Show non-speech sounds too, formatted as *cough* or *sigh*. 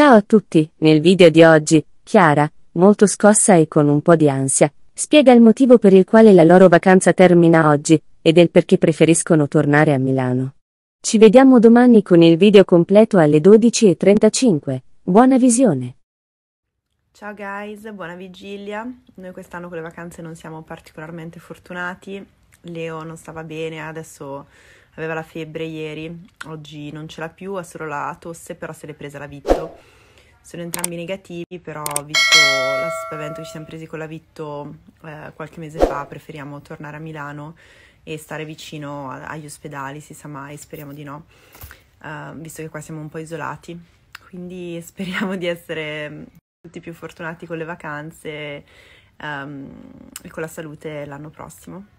Ciao a tutti, nel video di oggi, Chiara, molto scossa e con un po' di ansia, spiega il motivo per il quale la loro vacanza termina oggi, e il perché preferiscono tornare a Milano. Ci vediamo domani con il video completo alle 12.35. Buona visione! Ciao guys, buona vigilia. Noi quest'anno con le vacanze non siamo particolarmente fortunati. Leo non stava bene, adesso aveva la febbre ieri, oggi non ce l'ha più, ha solo la tosse, però se l'è presa la Vitto. Sono entrambi negativi, però visto lo spavento che ci siamo presi con la Vitto eh, qualche mese fa, preferiamo tornare a Milano e stare vicino agli ospedali, si sa mai, speriamo di no, eh, visto che qua siamo un po' isolati. Quindi *laughs* speriamo di essere tutti più fortunati con le vacanze um, e con la salute l'anno prossimo.